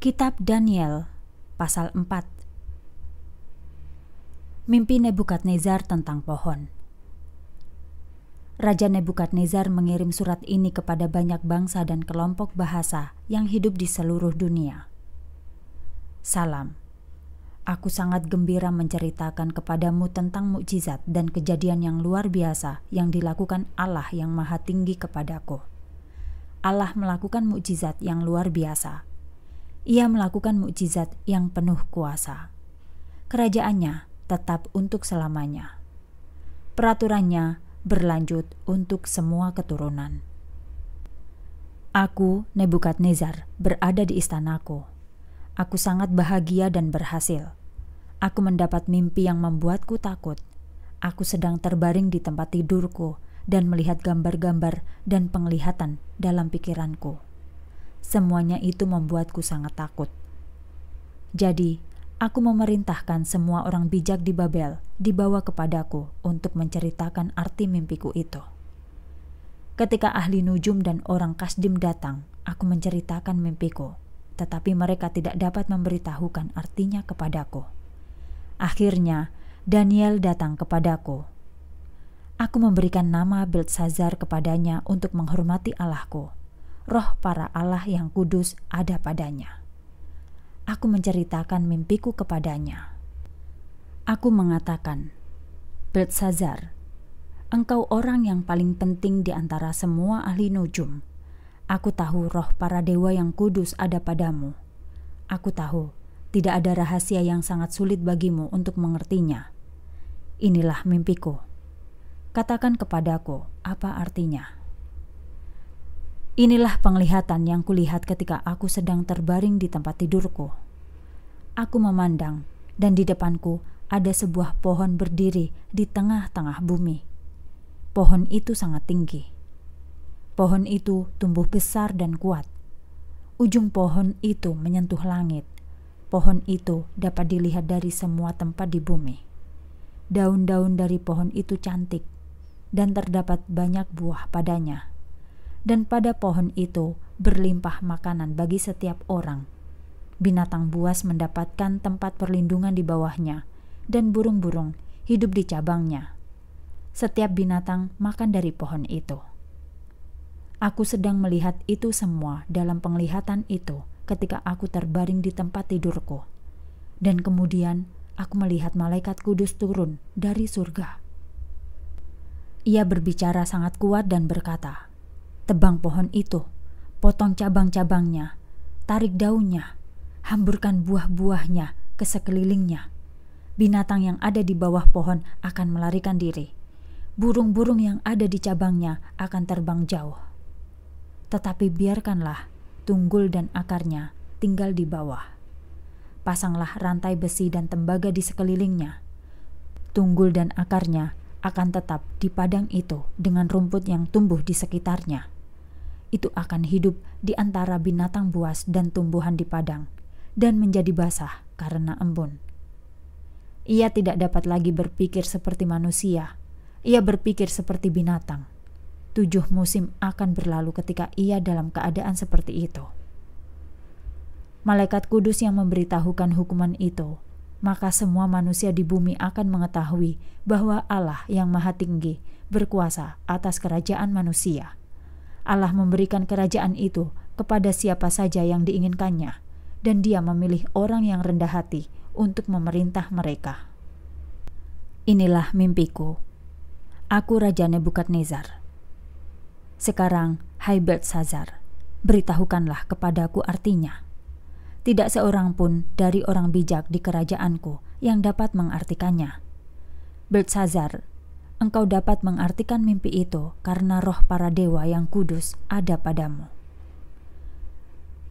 Kitab Daniel pasal 4 Mimpi Nebukadnezar tentang pohon Raja Nebukadnezar mengirim surat ini kepada banyak bangsa dan kelompok bahasa yang hidup di seluruh dunia. Salam. Aku sangat gembira menceritakan kepadamu tentang mukjizat dan kejadian yang luar biasa yang dilakukan Allah yang Maha Tinggi kepadaku. Allah melakukan mukjizat yang luar biasa ia melakukan mukjizat yang penuh kuasa. Kerajaannya tetap untuk selamanya. Peraturannya berlanjut untuk semua keturunan. Aku, Nebukadnezar, berada di istanaku. Aku sangat bahagia dan berhasil. Aku mendapat mimpi yang membuatku takut. Aku sedang terbaring di tempat tidurku dan melihat gambar-gambar dan penglihatan dalam pikiranku. Semuanya itu membuatku sangat takut. Jadi, aku memerintahkan semua orang bijak di Babel dibawa kepadaku untuk menceritakan arti mimpiku itu. Ketika ahli nujum dan orang kasdim datang, aku menceritakan mimpiku, tetapi mereka tidak dapat memberitahukan artinya kepadaku. Akhirnya, Daniel datang kepadaku. Aku memberikan nama Belshazzar kepadanya untuk menghormati Allahku roh para Allah yang kudus ada padanya. Aku menceritakan mimpiku kepadanya. Aku mengatakan, Belsazar, engkau orang yang paling penting di antara semua ahli nujum. Aku tahu roh para dewa yang kudus ada padamu. Aku tahu tidak ada rahasia yang sangat sulit bagimu untuk mengertinya. Inilah mimpiku. Katakan kepadaku apa artinya. Inilah penglihatan yang kulihat ketika aku sedang terbaring di tempat tidurku. Aku memandang, dan di depanku ada sebuah pohon berdiri di tengah-tengah bumi. Pohon itu sangat tinggi. Pohon itu tumbuh besar dan kuat. Ujung pohon itu menyentuh langit. Pohon itu dapat dilihat dari semua tempat di bumi. Daun-daun dari pohon itu cantik, dan terdapat banyak buah padanya dan pada pohon itu berlimpah makanan bagi setiap orang. Binatang buas mendapatkan tempat perlindungan di bawahnya, dan burung-burung hidup di cabangnya. Setiap binatang makan dari pohon itu. Aku sedang melihat itu semua dalam penglihatan itu ketika aku terbaring di tempat tidurku. Dan kemudian aku melihat malaikat kudus turun dari surga. Ia berbicara sangat kuat dan berkata, Tebang pohon itu, potong cabang-cabangnya, tarik daunnya, hamburkan buah-buahnya ke sekelilingnya. Binatang yang ada di bawah pohon akan melarikan diri. Burung-burung yang ada di cabangnya akan terbang jauh. Tetapi biarkanlah tunggul dan akarnya tinggal di bawah. Pasanglah rantai besi dan tembaga di sekelilingnya. Tunggul dan akarnya akan tetap di padang itu dengan rumput yang tumbuh di sekitarnya itu akan hidup di antara binatang buas dan tumbuhan di padang, dan menjadi basah karena embun. Ia tidak dapat lagi berpikir seperti manusia. Ia berpikir seperti binatang. Tujuh musim akan berlalu ketika ia dalam keadaan seperti itu. Malaikat kudus yang memberitahukan hukuman itu, maka semua manusia di bumi akan mengetahui bahwa Allah yang Maha Tinggi berkuasa atas kerajaan manusia Allah memberikan kerajaan itu kepada siapa saja yang diinginkannya, dan Dia memilih orang yang rendah hati untuk memerintah mereka. Inilah mimpiku. Aku Raja Nebukadnezar. Sekarang, hai Belshazzar, beritahukanlah kepadaku artinya. Tidak seorang pun dari orang bijak di kerajaanku yang dapat mengartikannya. Belshazzar engkau dapat mengartikan mimpi itu karena roh para dewa yang kudus ada padamu.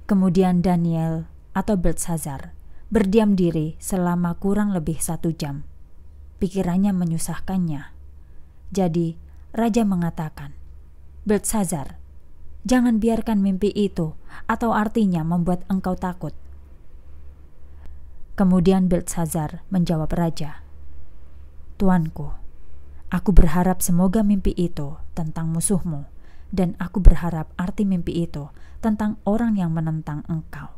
Kemudian Daniel atau Belshazzar berdiam diri selama kurang lebih satu jam. Pikirannya menyusahkannya. Jadi, Raja mengatakan, Belshazzar, jangan biarkan mimpi itu atau artinya membuat engkau takut. Kemudian Belshazzar menjawab Raja, Tuanku, Aku berharap semoga mimpi itu tentang musuhmu, dan aku berharap arti mimpi itu tentang orang yang menentang engkau.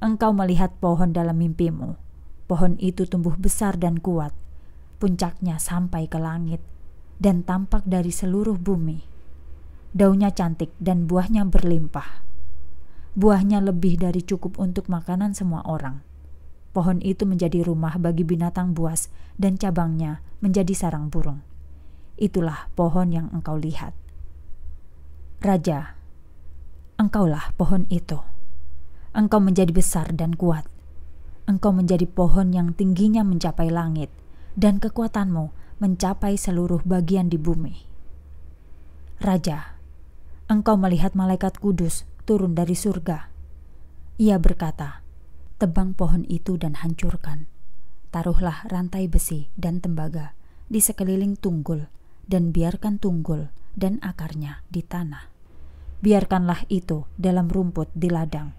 Engkau melihat pohon dalam mimpimu. Pohon itu tumbuh besar dan kuat, puncaknya sampai ke langit, dan tampak dari seluruh bumi. Daunnya cantik dan buahnya berlimpah. Buahnya lebih dari cukup untuk makanan semua orang Pohon itu menjadi rumah bagi binatang buas dan cabangnya menjadi sarang burung. Itulah pohon yang engkau lihat. Raja, engkaulah pohon itu. Engkau menjadi besar dan kuat. Engkau menjadi pohon yang tingginya mencapai langit dan kekuatanmu mencapai seluruh bagian di bumi. Raja, engkau melihat malaikat kudus turun dari surga. Ia berkata, tebang pohon itu dan hancurkan. Taruhlah rantai besi dan tembaga di sekeliling tunggul, dan biarkan tunggul dan akarnya di tanah. Biarkanlah itu dalam rumput di ladang.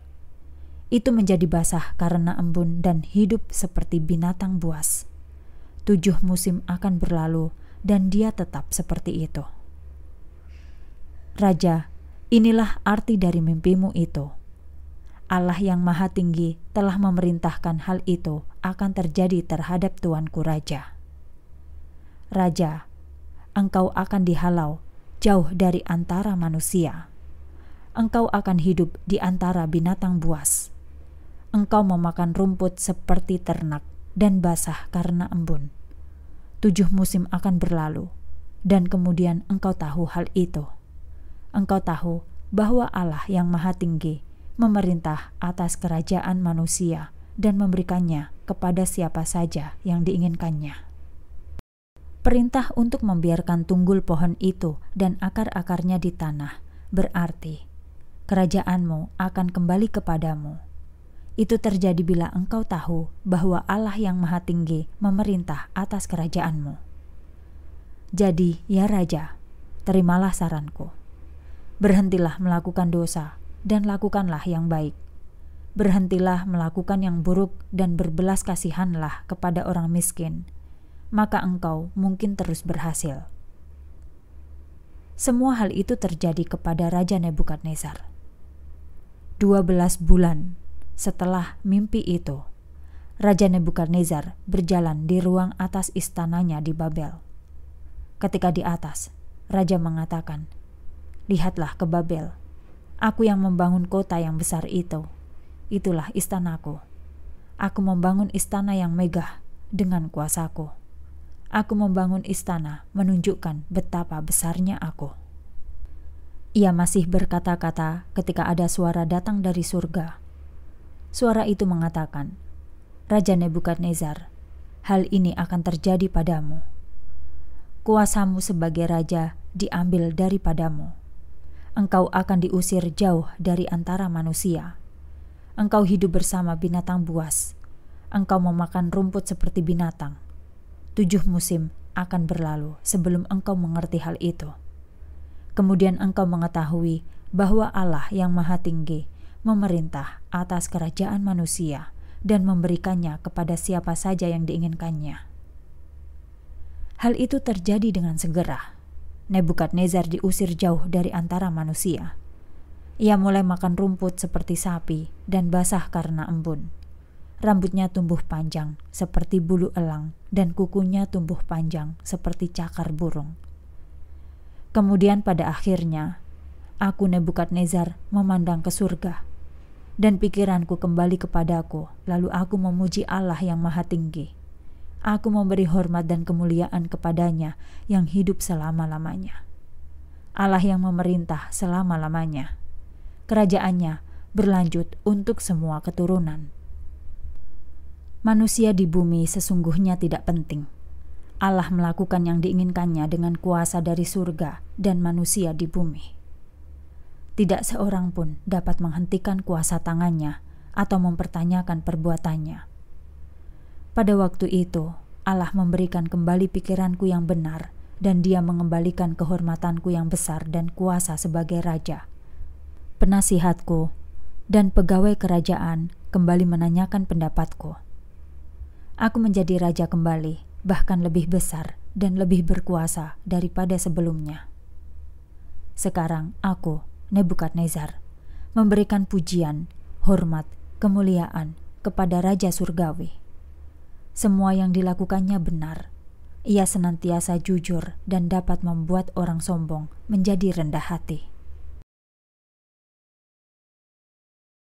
Itu menjadi basah karena embun dan hidup seperti binatang buas. Tujuh musim akan berlalu, dan dia tetap seperti itu. Raja, inilah arti dari mimpimu itu. Allah yang Maha Tinggi telah memerintahkan hal itu akan terjadi terhadap tuanku raja. Raja, engkau akan dihalau jauh dari antara manusia. Engkau akan hidup di antara binatang buas. Engkau memakan rumput seperti ternak dan basah karena embun. Tujuh musim akan berlalu, dan kemudian engkau tahu hal itu. Engkau tahu bahwa Allah yang Maha Tinggi memerintah atas kerajaan manusia dan memberikannya kepada siapa saja yang diinginkannya. Perintah untuk membiarkan tunggul pohon itu dan akar-akarnya di tanah berarti kerajaanmu akan kembali kepadamu. Itu terjadi bila engkau tahu bahwa Allah yang Maha Tinggi memerintah atas kerajaanmu. Jadi, ya Raja, terimalah saranku. Berhentilah melakukan dosa dan lakukanlah yang baik. Berhentilah melakukan yang buruk dan berbelas kasihanlah kepada orang miskin, maka engkau mungkin terus berhasil. Semua hal itu terjadi kepada Raja Nebukadnezar. 12 bulan setelah mimpi itu, Raja Nebukadnezar berjalan di ruang atas istananya di Babel. Ketika di atas, Raja mengatakan, Lihatlah ke Babel, Aku yang membangun kota yang besar itu. Itulah istanaku. Aku membangun istana yang megah dengan kuasaku. Aku membangun istana menunjukkan betapa besarnya aku. Ia masih berkata-kata ketika ada suara datang dari surga. Suara itu mengatakan, Raja Nebukadnezar, hal ini akan terjadi padamu. Kuasamu sebagai raja diambil daripadamu engkau akan diusir jauh dari antara manusia. Engkau hidup bersama binatang buas. Engkau memakan rumput seperti binatang. Tujuh musim akan berlalu sebelum engkau mengerti hal itu. Kemudian engkau mengetahui bahwa Allah yang Maha Tinggi memerintah atas kerajaan manusia dan memberikannya kepada siapa saja yang diinginkannya. Hal itu terjadi dengan segera Nebukadnezar diusir jauh dari antara manusia. Ia mulai makan rumput seperti sapi dan basah karena embun. Rambutnya tumbuh panjang seperti bulu elang dan kukunya tumbuh panjang seperti cakar burung. Kemudian pada akhirnya, aku Nebukadnezar memandang ke surga dan pikiranku kembali kepadaku lalu aku memuji Allah yang maha tinggi Aku memberi hormat dan kemuliaan kepadanya yang hidup selama-lamanya. Allah yang memerintah selama-lamanya. Kerajaannya berlanjut untuk semua keturunan. Manusia di bumi sesungguhnya tidak penting. Allah melakukan yang diinginkannya dengan kuasa dari surga dan manusia di bumi. Tidak seorang pun dapat menghentikan kuasa tangannya atau mempertanyakan perbuatannya pada waktu itu, Allah memberikan kembali pikiranku yang benar, dan Dia mengembalikan kehormatanku yang besar dan kuasa sebagai raja. Penasihatku dan pegawai kerajaan kembali menanyakan pendapatku. Aku menjadi raja kembali, bahkan lebih besar dan lebih berkuasa daripada sebelumnya. Sekarang aku, Nebukadnezar, memberikan pujian, hormat, kemuliaan kepada Raja Surgawi. Semua yang dilakukannya benar. Ia senantiasa jujur dan dapat membuat orang sombong menjadi rendah hati.